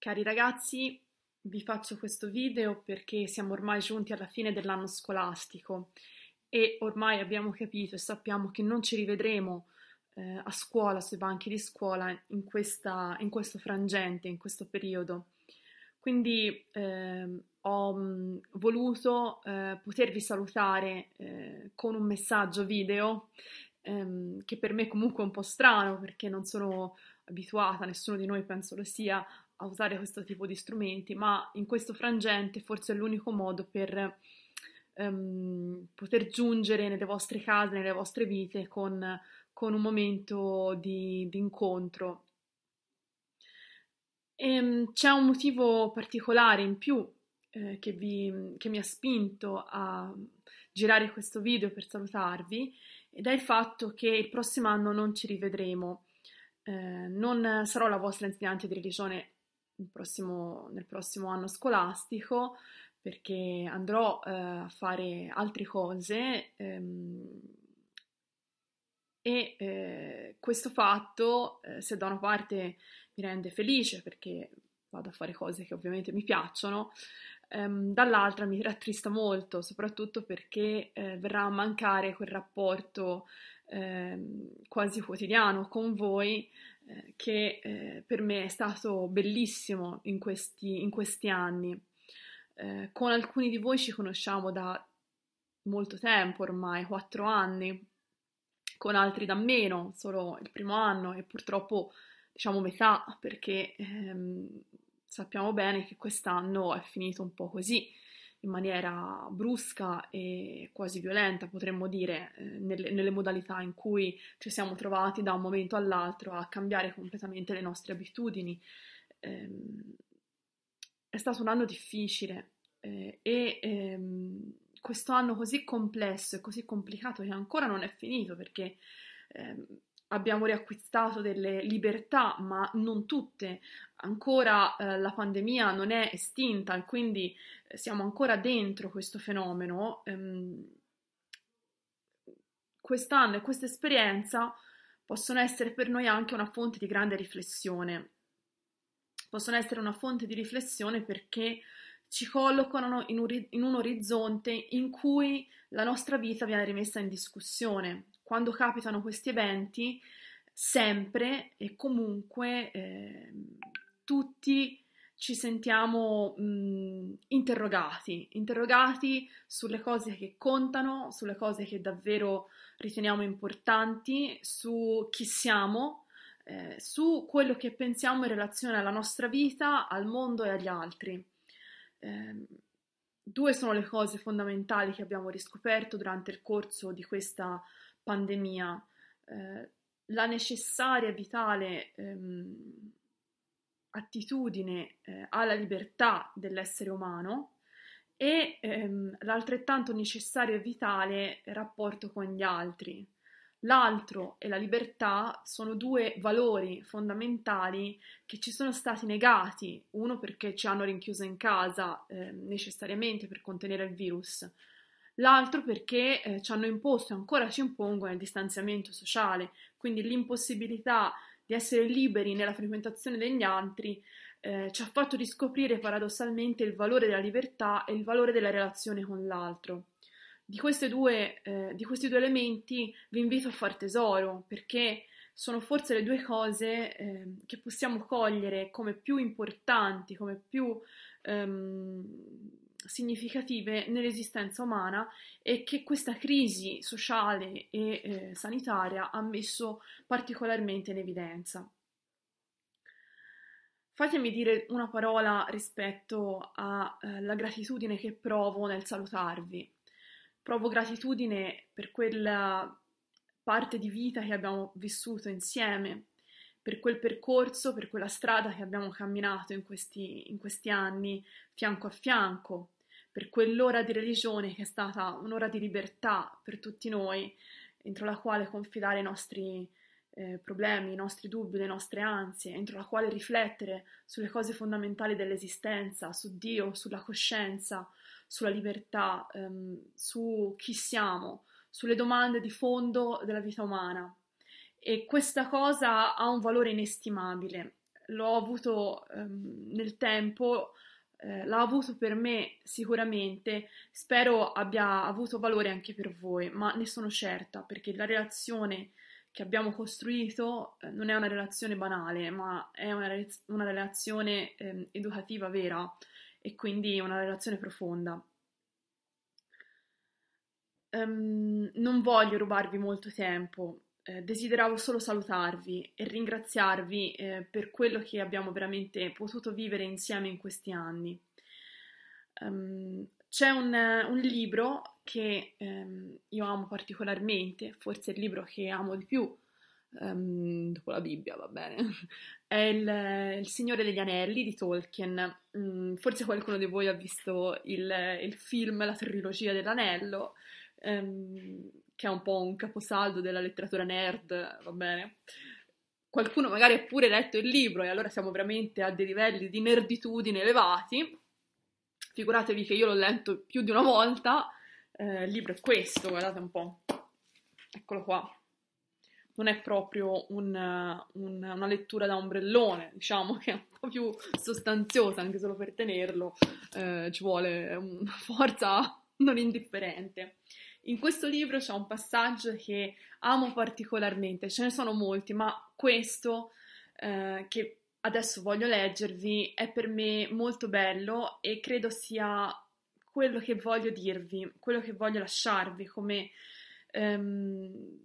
Cari ragazzi, vi faccio questo video perché siamo ormai giunti alla fine dell'anno scolastico e ormai abbiamo capito e sappiamo che non ci rivedremo eh, a scuola, sui banchi di scuola, in, questa, in questo frangente, in questo periodo. Quindi eh, ho mm, voluto eh, potervi salutare eh, con un messaggio video ehm, che per me comunque è un po' strano perché non sono abituata, nessuno di noi penso lo sia, a usare questo tipo di strumenti, ma in questo frangente forse è l'unico modo per ehm, poter giungere nelle vostre case, nelle vostre vite con, con un momento di, di incontro. E, ehm, c'è un motivo particolare in più eh, che, vi, che mi ha spinto a girare questo video per salutarvi ed è il fatto che il prossimo anno non ci rivedremo. Eh, non sarò la vostra insegnante di religione prossimo, nel prossimo anno scolastico perché andrò eh, a fare altre cose ehm, e eh, questo fatto, eh, se da una parte mi rende felice perché vado a fare cose che ovviamente mi piacciono, ehm, dall'altra mi rattrista molto, soprattutto perché eh, verrà a mancare quel rapporto ehm, quasi quotidiano con voi eh, che eh, per me è stato bellissimo in questi, in questi anni. Eh, con alcuni di voi ci conosciamo da molto tempo ormai, quattro anni, con altri da meno, solo il primo anno e purtroppo diciamo metà perché ehm, sappiamo bene che quest'anno è finito un po' così in maniera brusca e quasi violenta, potremmo dire, eh, nelle, nelle, modalità in cui ci siamo trovati da un momento all'altro a cambiare completamente le nostre abitudini. Ehm, è stato un anno difficile eh, e ehm, questo anno così complesso e così complicato che ancora non è finito perché ehm, abbiamo riacquistato delle libertà, ma non tutte. Ancora eh, la pandemia non è estinta e quindi eh, siamo ancora dentro questo fenomeno. Ehm, quest'anno e questa esperienza possono essere per noi anche una fonte di grande riflessione. Possono essere una fonte di riflessione perché ci collocano in un, in un orizzonte in cui la nostra vita viene rimessa in discussione, quando capitano questi eventi, sempre e comunque eh, tutti ci sentiamo mh, interrogati, interrogati sulle cose che contano, sulle cose che davvero riteniamo importanti, su chi siamo, eh, su quello che pensiamo in relazione alla nostra vita, al mondo e agli altri. Eh, due sono le cose fondamentali che abbiamo riscoperto durante il corso di questa pandemia, eh, la necessaria vitale ehm, attitudine eh, alla libertà dell'essere umano e ehm, l'altrettanto necessario e vitale rapporto con gli altri. L'altro e la libertà sono due valori fondamentali che ci sono stati negati, uno perché ci hanno rinchiuso in casa eh, necessariamente per contenere il virus, l'altro perché eh, ci hanno imposto e ancora ci impongono il distanziamento sociale, quindi l'impossibilità di essere liberi nella frequentazione degli altri eh, ci ha fatto riscoprire paradossalmente il valore della libertà e il valore della relazione con l'altro. Di, due, eh, di questi due elementi vi invito a far tesoro perché sono forse le due cose eh, che possiamo cogliere come più importanti, come più ehm, significative nell'esistenza umana e che questa crisi sociale e eh, sanitaria ha messo particolarmente in evidenza. Fatemi dire una parola rispetto alla eh, gratitudine che provo nel salutarvi. Provo gratitudine per quella parte di vita che abbiamo vissuto insieme, per quel percorso, per quella strada che abbiamo camminato in questi, in questi anni fianco a fianco, per quell'ora di religione che è stata un'ora di libertà per tutti noi, entro la quale confidare i nostri eh, problemi, i nostri dubbi, le nostre ansie, entro la quale riflettere sulle cose fondamentali dell'esistenza, su Dio, sulla coscienza, sulla libertà, ehm, su chi siamo, sulle domande di fondo della vita umana. E questa cosa ha un valore inestimabile. L'ho avuto ehm, nel tempo, eh, l'ha avuto per me sicuramente, spero abbia avuto valore anche per voi, ma ne sono certa perché la relazione che abbiamo costruito eh, non è una relazione banale, ma è una, re- una relazione eh, educativa vera e quindi una relazione profonda. Um, non voglio rubarvi molto tempo, eh, desideravo solo salutarvi e ringraziarvi eh, per quello che abbiamo veramente potuto vivere insieme in questi anni. Um, c'è un, un, libro che um, io amo particolarmente, forse il libro che amo di più, um, dopo la Bibbia va bene, è il, eh, il, Signore degli Anelli di Tolkien. Mm, forse qualcuno di voi ha visto il, il film, la trilogia dell'anello. Um, che è un po' un caposaldo della letteratura nerd, va bene? Qualcuno magari ha pure letto il libro e allora siamo veramente a dei livelli di nerditudine elevati. Figuratevi che io l'ho letto più di una volta. Eh, il libro è questo, guardate un po'. Eccolo qua non è proprio un, un, una lettura da ombrellone, diciamo che è un po' più sostanziosa, anche solo per tenerlo eh, ci vuole una forza non indifferente. In questo libro c'è un passaggio che amo particolarmente, ce ne sono molti, ma questo eh, che adesso voglio leggervi è per me molto bello e credo sia quello che voglio dirvi, quello che voglio lasciarvi come, ehm,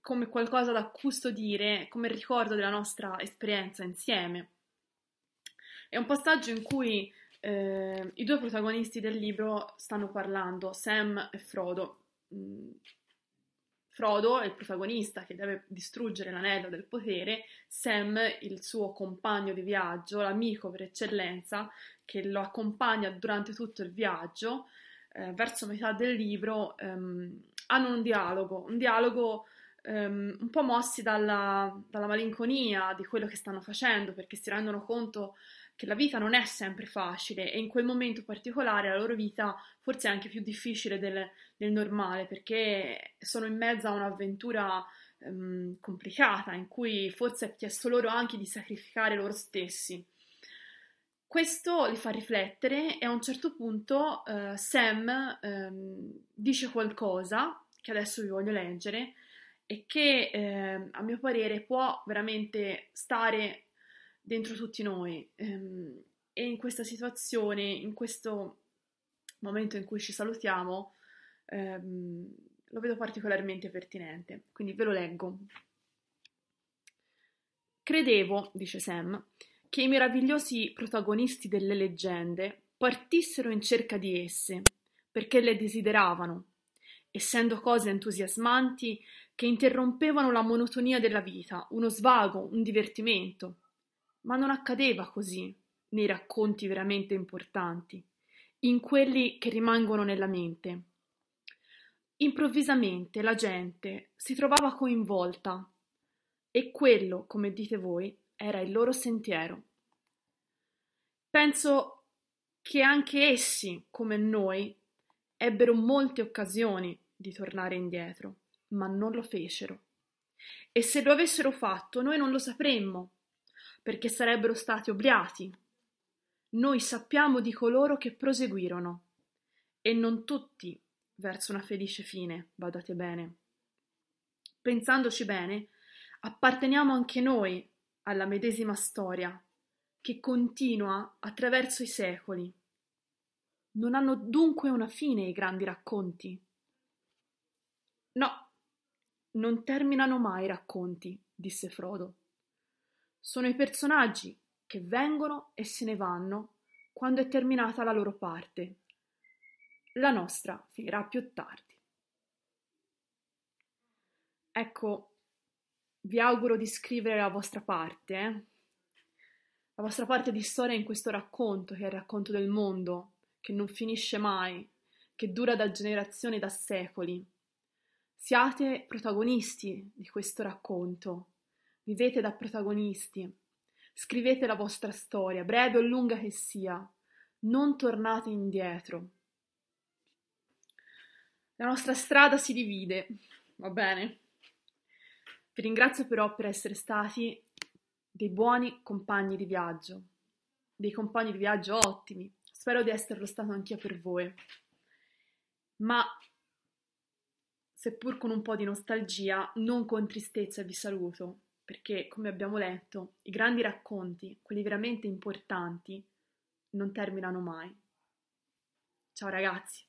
come qualcosa da custodire, come ricordo della nostra esperienza insieme. È un passaggio in cui eh, i due protagonisti del libro stanno parlando, Sam e Frodo. Mm. Frodo è il protagonista che deve distruggere l'anello del potere, Sam, il suo compagno di viaggio, l'amico per eccellenza, che lo accompagna durante tutto il viaggio, eh, verso metà del libro, ehm, hanno un dialogo, un dialogo ehm, un po' mossi dalla, dalla malinconia di quello che stanno facendo, perché si rendono conto che la vita non è sempre facile e in quel momento particolare la loro vita forse è anche più difficile del, del normale perché sono in mezzo a un'avventura ehm, complicata in cui forse è chiesto loro anche di sacrificare loro stessi. Questo li fa riflettere e a un certo punto eh, Sam ehm, dice qualcosa che adesso vi voglio leggere e che eh, a mio parere può veramente stare dentro tutti noi ehm, e in questa situazione, in questo momento in cui ci salutiamo, ehm, lo vedo particolarmente pertinente, quindi ve lo leggo. Credevo, dice Sam, che i meravigliosi protagonisti delle leggende partissero in cerca di esse, perché le desideravano, essendo cose entusiasmanti che interrompevano la monotonia della vita, uno svago, un divertimento, ma non accadeva così nei racconti veramente importanti, in quelli che rimangono nella mente. Improvvisamente la gente si trovava coinvolta e quello, come dite voi, era il loro sentiero. Penso che anche essi, come noi, ebbero molte occasioni di tornare indietro, ma non lo fecero. E se lo avessero fatto, noi non lo sapremmo, perché sarebbero stati obliati. Noi sappiamo di coloro che proseguirono, e non tutti verso una felice fine, badate bene. Pensandoci bene, apparteniamo anche noi alla medesima storia, che continua attraverso i secoli. Non hanno dunque una fine i grandi racconti. No, non terminano mai i racconti, disse Frodo sono i personaggi che vengono e se ne vanno quando è terminata la loro parte. La nostra finirà più tardi. Ecco, vi auguro di scrivere la vostra parte, eh? la vostra parte di storia in questo racconto, che è il racconto del mondo, che non finisce mai, che dura da generazioni, da secoli. Siate protagonisti di questo racconto Vivete da protagonisti. Scrivete la vostra storia, breve o lunga che sia. Non tornate indietro. La nostra strada si divide, va bene. Vi ringrazio però per essere stati dei buoni compagni di viaggio, dei compagni di viaggio ottimi. Spero di esserlo stato anch'io per voi. Ma seppur con un po' di nostalgia, non con tristezza vi saluto, perché, come abbiamo letto, i grandi racconti, quelli veramente importanti, non terminano mai. Ciao ragazzi!